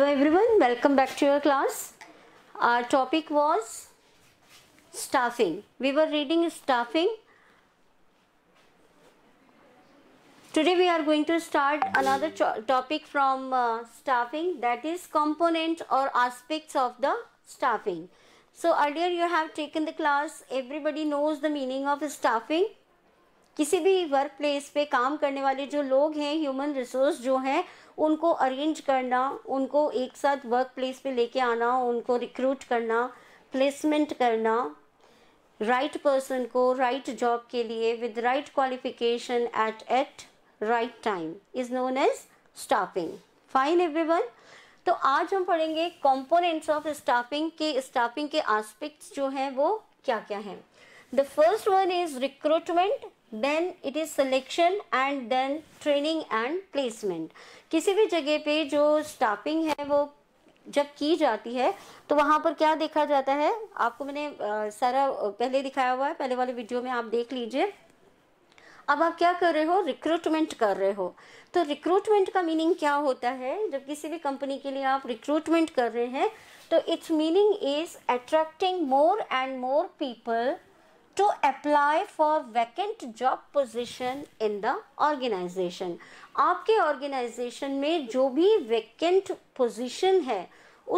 hello everyone welcome back to your class our topic was staffing we were reading staffing today we are going to start another topic from uh, staffing that is component or aspects of the staffing so earlier you have taken the class everybody knows the meaning of staffing किसी भी work place पे काम करने वाले जो लोग हैं human resource जो हैं उनको अरेंज करना उनको एक साथ वर्क प्लेस पे लेके आना उनको रिक्रूट करना प्लेसमेंट करना राइट right पर्सन को राइट right जॉब के लिए with right qualification at at right time is known as staffing fine everyone तो आज हम पढ़ेंगे कंपोनेंट्स ऑफ स्टाफिंग के स्टाफिंग के एस्पेक्ट्स जो हैं वो क्या क्या हैं the first one is recruitment then it is selection and then training and placement किसी भी जगह पे जो staffing है वो जब की जाती है तो वहां पर क्या देखा जाता है आपको मैंने आ, सारा पहले दिखाया हुआ है पहले वाले वीडियो में आप देख लीजिए अब आप क्या कर रहे हो रिक्रूटमेंट कर रहे हो तो रिक्रूटमेंट का मीनिंग क्या होता है जब किसी भी कंपनी के लिए आप रिक्रूटमेंट कर रहे हैं तो its meaning is attracting more and more people to apply for vacant job position in the organization आपके organization में जो भी vacant position है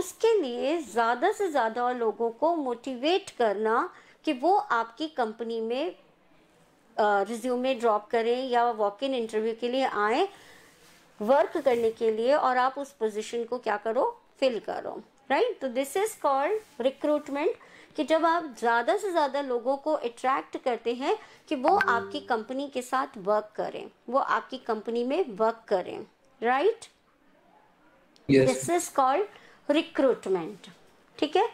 उसके लिए ज़्यादा से ज़्यादा लोगों को motivate करना कि वो आपकी company में resume drop करें या walk-in interview के लिए आए work करने के लिए और आप उस position को क्या करो fill करो राइट तो दिस इज कॉल्ड रिक्रूटमेंट कि जब आप ज़्यादा से ज़्यादा लोगों को अट्रैक्ट करते हैं कि वो आपकी कंपनी के साथ वर्क करें वो आपकी कंपनी में वर्क करें right this is called recruitment ठीक है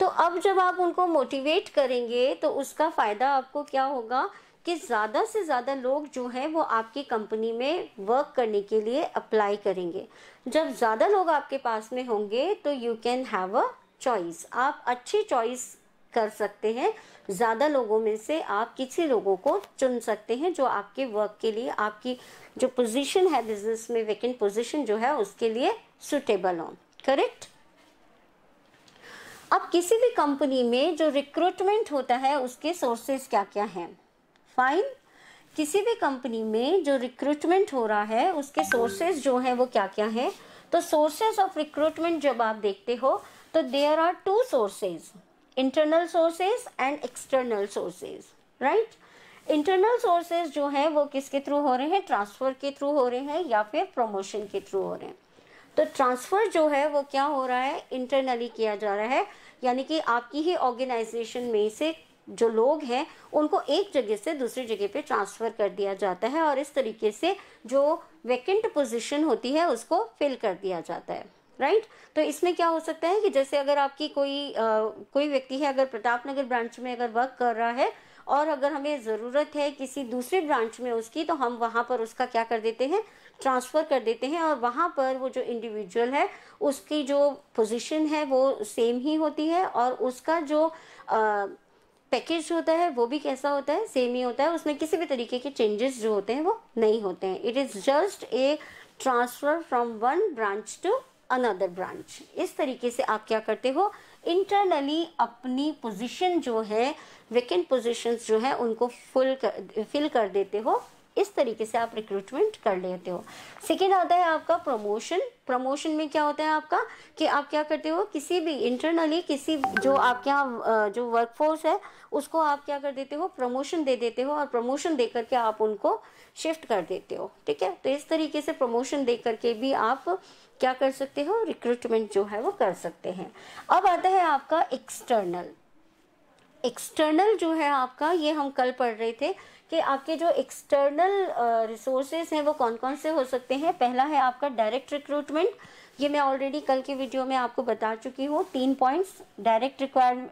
तो अब जब आप उनको मोटिवेट करेंगे तो उसका फ़ायदा आपको क्या होगा कि ज़्यादा से ज़्यादा लोग जो हैं वो आपकी कंपनी में वर्क करने के लिए अप्लाई करेंगे जब ज़्यादा लोग आपके पास में होंगे तो you can have a choice आप अच्छी चॉइस कर सकते हैं ज़्यादा लोगों में से आप किसी लोगों को चुन सकते हैं जो आपके वर्क के लिए आपकी जो पोजीशन है बिजनेस में वेकेंट पोजीशन जो है उसके लिए सुटेबल हो करेक्ट अब किसी भी कंपनी में जो रिक्रूटमेंट होता है उसके सोर्सेस क्या क्या हैं फाइन किसी भी कंपनी में जो रिक्रूटमेंट हो रहा है उसके सोर्सेज जो हैं वो क्या क्या हैं तो सोर्सेज ऑफ रिक्रूटमेंट जब आप देखते हो तो there are two sources internal sources and external sources right internal sources जो है वो किसके थ्रू हो रहे हैं ट्रांसफ़र के थ्रू हो रहे हैं या फिर प्रमोशन के थ्रू हो रहे हैं तो ट्रांसफ़र जो है वो क्या हो रहा है इंटरनली किया जा रहा है यानी कि आपकी ही ऑर्गेनाइजेशन में से जो लोग हैं उनको एक जगह से दूसरी जगह पे ट्रांसफ़र कर दिया जाता है और इस तरीके से जो वैकेंट पोजीशन होती है उसको फिल कर दिया जाता है राइट तो इसमें क्या हो सकता है कि जैसे अगर आपकी कोई आ, कोई व्यक्ति है अगर प्रताप नगर ब्रांच में अगर वर्क कर रहा है और अगर हमें ज़रूरत है किसी दूसरे ब्रांच में उसकी तो हम वहाँ पर उसका क्या कर देते हैं ट्रांसफ़र कर देते हैं और वहाँ पर वो जो इंडिविजुअल है उसकी जो पोजीशन है वो सेम ही होती है और उसका जो पैकेज होता है वो भी कैसा होता है सेम ही होता है उसमें किसी भी तरीके के चेंजेस जो होते हैं वो नहीं होते हैं it is just a transfer from one branch to another branch इस तरीके से आप क्या करते हो इंटरनली अपनी पोजीशन जो है वेकेंट पोजीशंस जो है उनको फुल कर फिल कर देते हो इस तरीके से आप रिक्रूटमेंट कर लेते हो सेकेंड आता है आपका प्रमोशन प्रमोशन में क्या होता है आपका कि आप क्या करते हो किसी भी इंटरनली किसी जो आपके यहाँ जो वर्कफोर्स है उसको आप क्या कर देते हो प्रमोशन दे देते हो और प्रमोशन दे करके आप उनको शिफ्ट कर देते हो ठीक है तो इस तरीके से प्रमोशन दे करके भी आप क्या कर सकते हो रिक्रूटमेंट जो है वो कर सकते हैं अब आता है आपका एक्सटर्नल एक्सटर्नल जो है आपका ये हम कल पढ़ रहे थे कि आपके जो एक्सटर्नल रिसोर्सेज हैं वो कौन कौन से हो सकते हैं पहला है आपका डायरेक्ट रिक्रूटमेंट ये मैं ऑलरेडी कल के वीडियो में आपको बता चुकी हूँ तीन points direct require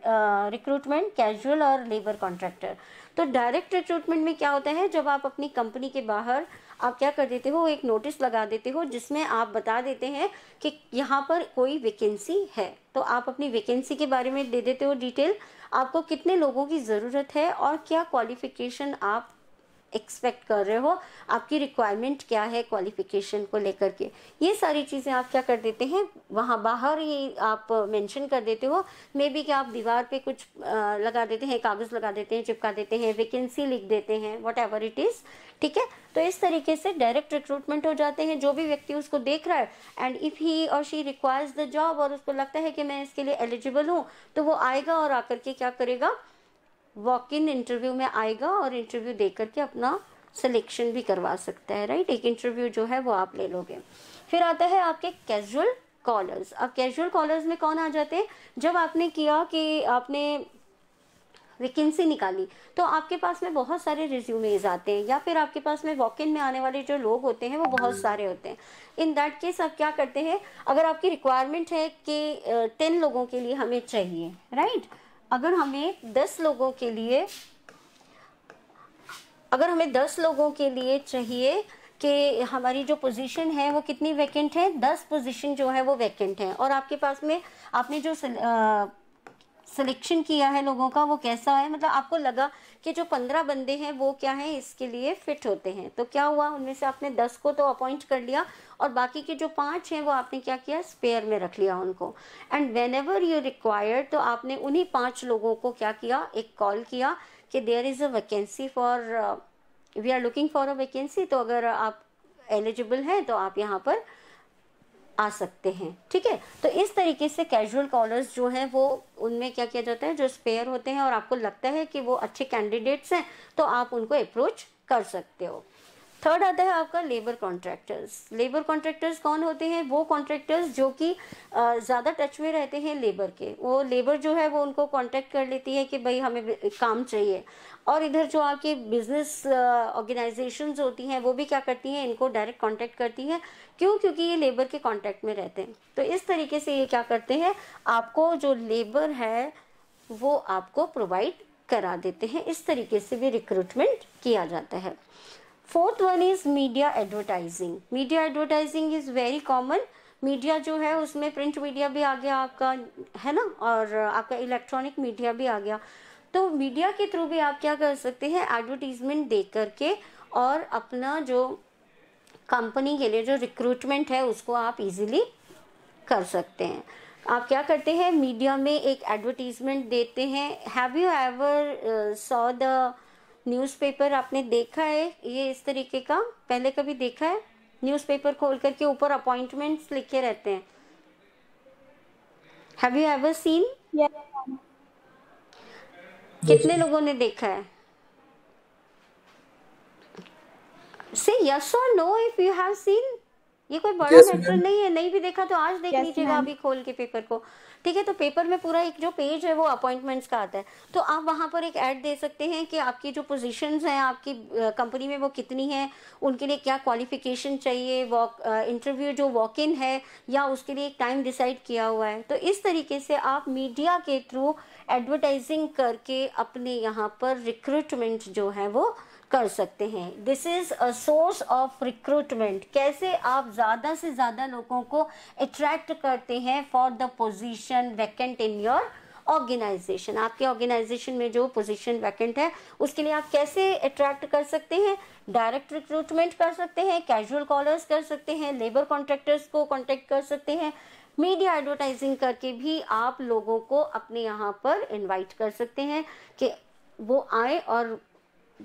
recruitment casual और लेबर कॉन्ट्रैक्टर तो डायरेक्ट रिक्रूटमेंट में क्या होता है जब आप अपनी कंपनी के बाहर आप क्या कर देते हो एक नोटिस लगा देते हो जिसमें आप बता देते हैं कि यहाँ पर कोई वैकेंसी है तो आप अपनी वैकेंसी के बारे में दे देते हो डिटेल आपको कितने लोगों की ज़रूरत है और क्या क्वालिफिकेशन आप एक्सपेक्ट कर रहे हो आपकी रिक्वायरमेंट क्या है क्वालिफिकेशन को लेकर के ये सारी चीज़ें आप क्या कर देते हैं वहाँ बाहर ही आप मेंशन कर देते हो मे बी कि आप दीवार पे कुछ लगा देते हैं कागज़ लगा देते हैं चिपका देते हैं वैकेंसी लिख देते हैं वट एवर इट इज़ ठीक है तो इस तरीके से डायरेक्ट रिक्रूटमेंट हो जाते हैं जो भी व्यक्ति उसको देख रहा है एंड इफ़ ही और शी रिक्वायर्स द जॉब और उसको लगता है कि मैं इसके लिए एलिजिबल हूँ तो वो आएगा और आकर के क्या करेगा वॉक इन इंटरव्यू में आएगा और इंटरव्यू दे करके अपना सिलेक्शन भी करवा सकता है राइट एक इंटरव्यू जो है वो आप ले लोगे फिर आता है आपके कैजुअल कॉलर्स अब कैजुअल कॉलर्स में कौन आ जाते हैं जब आपने किया कि आपने वैकेंसी निकाली तो आपके पास में बहुत सारे रिज्यूमेज आते हैं या फिर आपके पास में वॉक इन में आने वाले जो लोग होते हैं वो बहुत हम्म। सारे होते हैं इन दैट केस आप क्या करते हैं अगर आपकी रिक्वायरमेंट है कि टेन लोगों के लिए हमें चाहिए राइट right? अगर हमें दस लोगों के लिए अगर हमें दस लोगों के लिए चाहिए कि हमारी जो पोजीशन है वो कितनी वैकेंट है दस पोजीशन जो है वो वैकेंट है और आपके पास में आपने जो आ, सिलेक्शन किया है लोगों का वो कैसा है मतलब आपको लगा कि जो पंद्रह बंदे हैं वो क्या है इसके लिए फिट होते हैं तो क्या हुआ उनमें से आपने दस को तो अपॉइंट कर लिया और बाकी के जो पांच हैं वो आपने क्या किया स्पेयर में रख लिया उनको and whenever you required तो आपने उन्हीं पांच लोगों को क्या किया एक कॉल किया कि there is a vacancy for we are looking for a vacancy तो अगर आप एलिजिबल हैं तो आप यहाँ पर आ सकते हैं ठीक है तो इस तरीके से कैजुअल कॉलर्स जो हैं वो उनमें क्या किया जाता है जो स्पेयर होते हैं और आपको लगता है कि वो अच्छे कैंडिडेट्स हैं तो आप उनको अप्रोच कर सकते हो थर्ड आता है आपका लेबर कॉन्ट्रैक्टर्स लेबर कॉन्ट्रैक्टर्स कौन होते हैं वो कॉन्ट्रैक्टर्स जो कि ज़्यादा टच में रहते हैं लेबर के वो लेबर जो है वो उनको कॉन्टैक्ट कर लेती है कि भाई हमें काम चाहिए और इधर जो आपके बिजनेस ऑर्गेनाइजेशन होती हैं वो भी क्या करती हैं इनको डायरेक्ट कॉन्टैक्ट करती हैं क्यों क्योंकि ये लेबर के कॉन्टैक्ट में रहते हैं तो इस तरीके से ये क्या करते हैं आपको जो लेबर है वो आपको प्रोवाइड करा देते हैं इस तरीके से भी रिक्रूटमेंट किया जाता है fourth one is media advertising media advertising is very common media जो है उसमें प्रिंट मीडिया भी आ गया आपका है ना और आपका इलेक्ट्रॉनिक मीडिया भी आ गया तो मीडिया के थ्रू भी आप क्या कर सकते हैं एडवर्टीजमेंट दे करके और अपना जो कंपनी के लिए जो रिक्रूटमेंट है उसको आप इजीली कर सकते हैं आप क्या करते हैं मीडिया में एक एडवर्टीजमेंट देते हैं have you ever saw the newspaper आपने देखा है ये इस तरीके का पहले कभी देखा है न्यूज़पेपर खोल करके ऊपर अपॉइंटमेंट्स लिखे रहते हैं हैव यू एवर सीन कितने लोगों ने देखा है से यस और no if you have seen ये कोई बड़ा मैटर yes, नहीं है नहीं भी देखा तो आज देख yes, लीजिएगा अभी खोल के पेपर को ठीक है तो पेपर में पूरा एक जो पेज है वो अपॉइंटमेंट्स का आता है तो आप वहाँ पर एक ऐड दे सकते हैं कि आपकी जो पोजिशन हैं आपकी कंपनी में वो कितनी है उनके लिए क्या क्वालिफिकेशन चाहिए वॉक इंटरव्यू जो वॉक इन है या उसके लिए एक टाइम डिसाइड किया हुआ है तो इस तरीके से आप मीडिया के थ्रू एडवर्टाइजिंग करके अपने यहाँ पर रिक्रूटमेंट जो है वो कर सकते हैं this is a source of recruitment कैसे आप ज़्यादा से ज़्यादा लोगों को अट्रैक्ट करते हैं for the position vacant in your organization आपके ऑर्गेनाइजेशन में जो पोजीशन वैकेंट है उसके लिए आप कैसे अट्रैक्ट कर सकते हैं डायरेक्ट रिक्रूटमेंट कर सकते हैं कैजुअल कॉलर्स कर सकते हैं लेबर कॉन्ट्रैक्टर्स को कॉन्टैक्ट कर सकते हैं मीडिया एडवर्टाइजिंग करके भी आप लोगों को अपने यहाँ पर इनवाइट कर सकते हैं कि वो आए और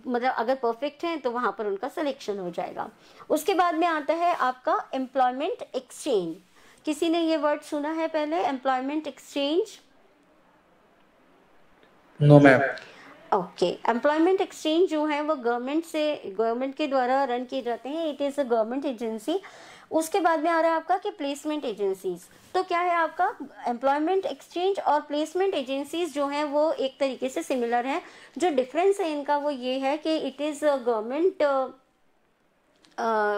मतलब अगर परफेक्ट हैं तो वहाँ पर उनका सिलेक्शन हो जाएगा उसके बाद में आता है आपका एम्प्लॉयमेंट एक्सचेंज किसी ने ये वर्ड सुना है पहले employment exchange no ma'am okay employment exchange जो है वो गवर्नमेंट से गवर्नमेंट के द्वारा रन किए जाते हैं it is a government agency उसके बाद में आ रहा है आपका कि प्लेसमेंट एजेंसीज तो क्या है आपका एम्प्लॉयमेंट एक्सचेंज और प्लेसमेंट एजेंसीज जो हैं वो एक तरीके से सिमिलर हैं जो डिफरेंस है इनका वो ये है कि इट इज़ गवर्नमेंट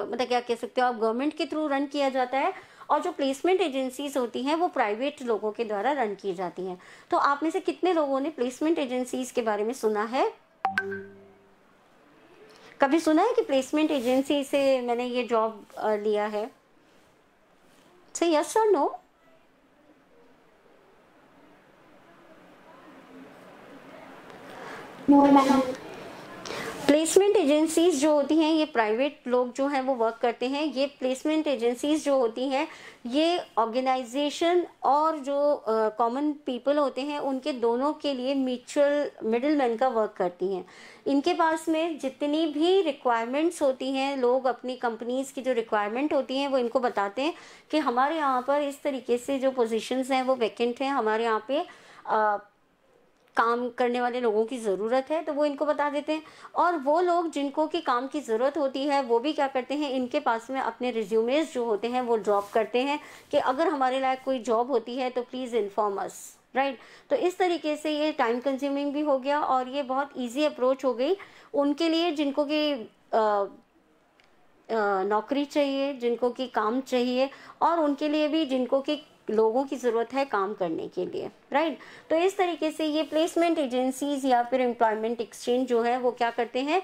मतलब क्या कह सकते हो आप गवर्नमेंट के थ्रू रन किया जाता है और जो प्लेसमेंट एजेंसीज होती हैं वो प्राइवेट लोगों के द्वारा रन की जाती हैं तो आप में से कितने लोगों ने प्लेसमेंट एजेंसीज के बारे में सुना है कभी सुना है कि प्लेसमेंट एजेंसी से मैंने ये जॉब लिया है सो यस और no no ma'am placement agencies जो होती हैं ये प्राइवेट लोग जो हैं वो वर्क करते हैं ये प्लेसमेंट एजेंसीज जो होती हैं ये ऑर्गेनाइजेशन और जो कॉमन uh, पीपल होते हैं उनके दोनों के लिए म्यूचुअल मिडिल मैन का वर्क करती हैं इनके पास में जितनी भी रिक्वायरमेंट्स होती हैं लोग अपनी कंपनीज की जो रिक्वायरमेंट होती हैं वो इनको बताते हैं कि हमारे यहाँ पर इस तरीके से जो पोजिशन हैं वो वैकेंट हैं हमारे यहाँ पे uh, काम करने वाले लोगों की ज़रूरत है तो वो इनको बता देते हैं और वो लोग जिनको कि काम की ज़रूरत होती है वो भी क्या करते हैं इनके पास में अपने रिज्यूमेज जो होते हैं वो ड्रॉप करते हैं कि अगर हमारे लायक कोई जॉब होती है तो please inform us right right. तो इस तरीके से ये टाइम कंज्यूमिंग भी हो गया और ये बहुत इजी अप्रोच हो गई उनके लिए जिनको कि नौकरी चाहिए जिनको कि काम चाहिए और उनके लिए भी जिनको कि लोगों की ज़रूरत है काम करने के लिए राइट तो इस तरीके से ये प्लेसमेंट एजेंसीज या फिर एम्प्लॉयमेंट एक्सचेंज जो है वो क्या करते हैं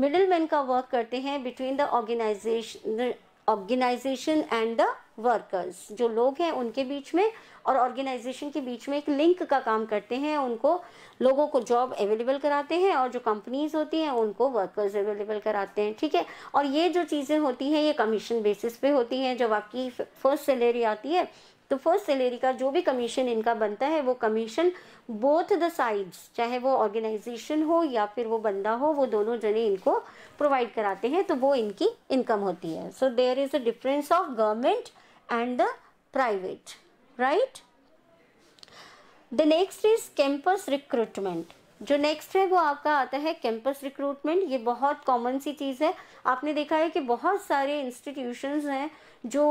मिडिल मैन का वर्क करते हैं between the organization organization and the workers जो लोग हैं उनके बीच में और ऑर्गेनाइजेशन के बीच में एक लिंक का काम करते हैं उनको लोगों को जॉब अवेलेबल कराते हैं और जो कंपनीज होती हैं उनको वर्कर्स अवेलेबल कराते हैं ठीक है और ये जो चीज़ें होती हैं ये कमीशन बेसिस पे होती हैं जब आपकी फर्स्ट सैलरी आती है तो फर्स्ट सैलरी का जो भी कमीशन इनका बनता है वो कमीशन बोथ द साइड्स चाहे वो ऑर्गेनाइजेशन हो या फिर वो बंदा हो वो दोनों जने इनको प्रोवाइड कराते हैं तो वो इनकी इनकम होती है so there is a difference of government and the private right the next is campus recruitment जो नेक्स्ट है वो आपका आता है कैंपस रिक्रूटमेंट ये बहुत कॉमन सी चीज़ है आपने देखा है कि बहुत सारे इंस्टीट्यूशंस हैं जो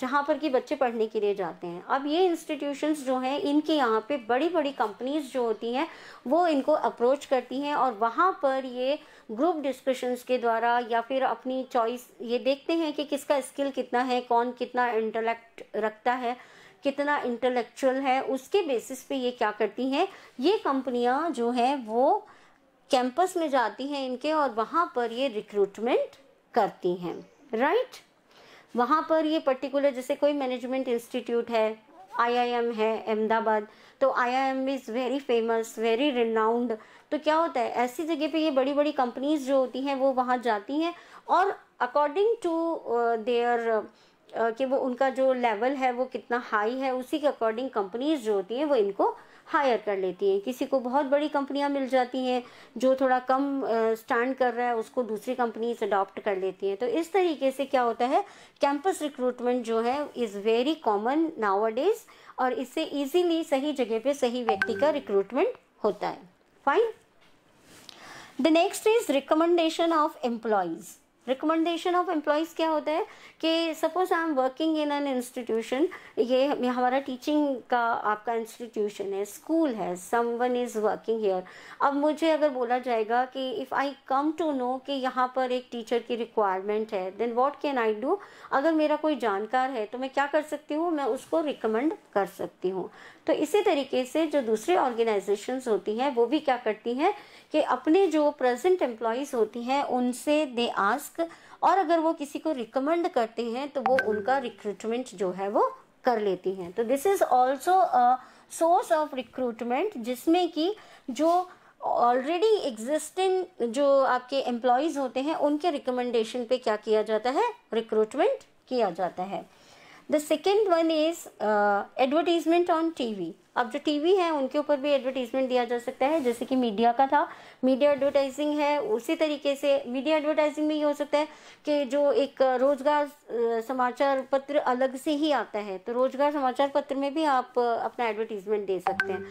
जहाँ पर कि बच्चे पढ़ने के लिए जाते हैं अब ये इंस्टीट्यूशंस जो हैं इनके यहाँ पे बड़ी बड़ी कंपनीज जो होती हैं वो इनको अप्रोच करती हैं और वहाँ पर ये ग्रुप डिस्कशंस के द्वारा या फिर अपनी चॉइस ये देखते हैं कि किसका स्किल कितना है कौन कितना इंटेलेक्ट रखता है कितना इंटेलेक्चुअल है उसके बेसिस पे ये क्या करती हैं ये कंपनियां जो हैं वो कैंपस में जाती हैं इनके और वहाँ पर ये रिक्रूटमेंट करती हैं राइट वहाँ पर ये पर्टिकुलर जैसे कोई मैनेजमेंट इंस्टीट्यूट है आईआईएम है अहमदाबाद तो IIM is very famous very renowned तो क्या होता है ऐसी जगह पे ये बड़ी बड़ी कंपनीज जो होती हैं वो वहाँ जाती हैं और अकॉर्डिंग टू देयर कि वो उनका जो लेवल है वो कितना हाई है उसी के अकॉर्डिंग कंपनीज जो होती हैं वो इनको हायर कर लेती हैं किसी को बहुत बड़ी कंपनियां मिल जाती हैं जो थोड़ा कम स्टैंड कर रहा है उसको दूसरी कंपनीज अडॉप्ट कर लेती हैं तो इस तरीके से क्या होता है कैंपस रिक्रूटमेंट जो है is very common nowadays और इससे इजीली सही जगह पे सही व्यक्ति का रिक्रूटमेंट होता है fine the next is recommendation of employees recommendation of employees क्या होता है कि suppose I am working in an institution ये हमारा टीचिंग का आपका इंस्टीट्यूशन है स्कूल है someone is working here अब मुझे अगर बोला जाएगा कि if I come to know कि यहाँ पर एक टीचर की रिक्वायरमेंट है then what can I do अगर मेरा कोई जानकार है तो मैं क्या कर सकती हूँ मैं उसको रिकमेंड कर सकती हूँ तो इसी तरीके से जो दूसरी ऑर्गेनाइजेशन होती हैं वो भी क्या करती हैं कि अपने जो प्रेजेंट एम्प्लॉयज़ होती हैं उनसे दे आज टास्क और अगर वो किसी को रिकमेंड करते हैं तो वो उनका रिक्रूटमेंट जो है वो कर लेती हैं तो this is also source of recruitment जिसमें कि जो ऑलरेडी एग्जिस्टिंग जो आपके एम्प्लॉयज़ होते हैं उनके रिकमेंडेशन पे क्या किया जाता है रिक्रूटमेंट किया जाता है the second one is advertisement on T V अब जो टीवी है उनके ऊपर भी एडवर्टीज़मेंट दिया जा सकता है जैसे कि मीडिया का था मीडिया एडवर्टाइजिंग है उसी तरीके से मीडिया एडवर्टाइजिंग में ये हो सकता है कि जो एक रोज़गार समाचार पत्र अलग से ही आता है तो रोज़गार समाचार पत्र में भी आप अपना एडवर्टीज़मेंट दे सकते हैं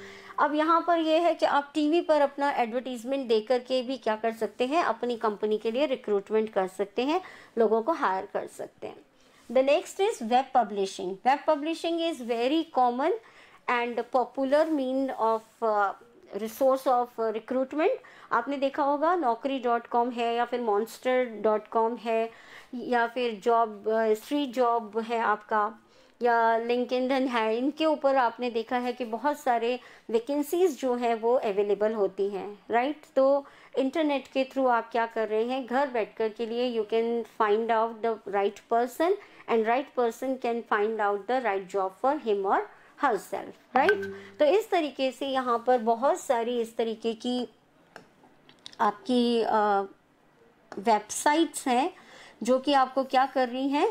अब यहाँ पर यह है कि आप टीवी पर अपना एडवर्टीज़मेंट दे करके भी क्या कर सकते हैं अपनी कंपनी के लिए रिक्रूटमेंट कर सकते हैं लोगों को हायर कर सकते हैं the next is web publishing web publishing is very common and popular mean of resource of recruitment आपने देखा होगा नौकरी डॉट कॉम है या फिर मॉन्स्टर डॉट कॉम है या फिर जॉब स्ट्री जॉब है आपका या लिंक इंधन है इनके ऊपर आपने देखा है कि बहुत सारे वैकेंसीज जो हैं वो अवेलेबल होती हैं राइट तो इंटरनेट के थ्रू आप क्या कर रहे हैं घर बैठकर के लिए you can find out the right person and right person can find out the right job for him और हर सेल्फ राइट तो इस तरीके से यहाँ पर बहुत सारी इस तरीके की आपकी वेबसाइट्स हैं जो कि आपको क्या कर रही हैं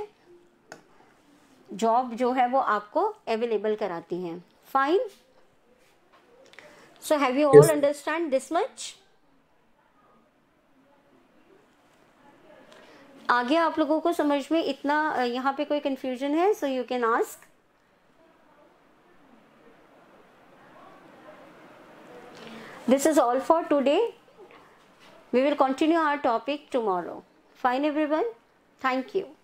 जॉब जो है वो आपको अवेलेबल कराती हैं fine so have you all understand this much आगे आप लोगों को समझ में इतना यहाँ पे कोई कंफ्यूजन है so you can ask This is all for today. We will continue our topic tomorrow. Fine, everyone. Thank you.